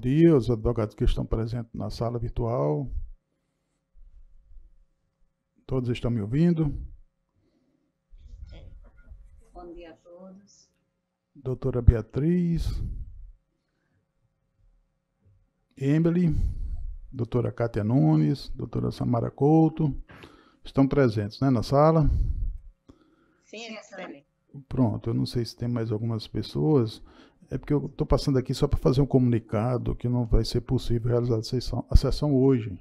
dia aos advogados que estão presentes na sala virtual. Todos estão me ouvindo? Bom dia a todos. Doutora Beatriz. Emily, doutora Kátia Nunes, doutora Samara Couto, estão presentes né, na sala? Sim, excelente. Pronto, eu não sei se tem mais algumas pessoas. É porque eu estou passando aqui só para fazer um comunicado que não vai ser possível realizar a sessão, a sessão hoje.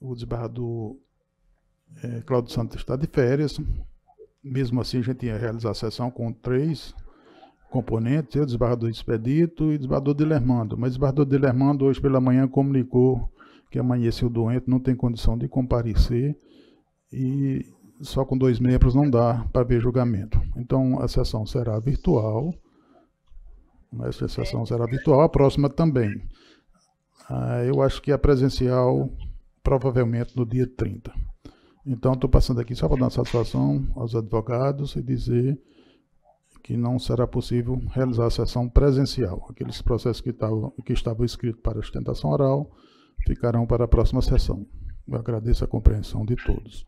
O desembargador é, Cláudio Santos está de férias. Mesmo assim, a gente ia realizar a sessão com três componentes, eu, desembargador Expedito e desembargador Dilermando. Mas o desembargador Dilermando hoje pela manhã comunicou que amanheceu doente, não tem condição de comparecer e só com dois membros não dá para ver julgamento. Então a sessão será virtual né? A sessão será virtual, a próxima também. Ah, eu acho que a presencial, provavelmente no dia 30. Então, estou passando aqui só para dar satisfação aos advogados e dizer que não será possível realizar a sessão presencial. Aqueles processos que estavam, que estavam escritos para sustentação oral ficarão para a próxima sessão. Eu agradeço a compreensão de todos.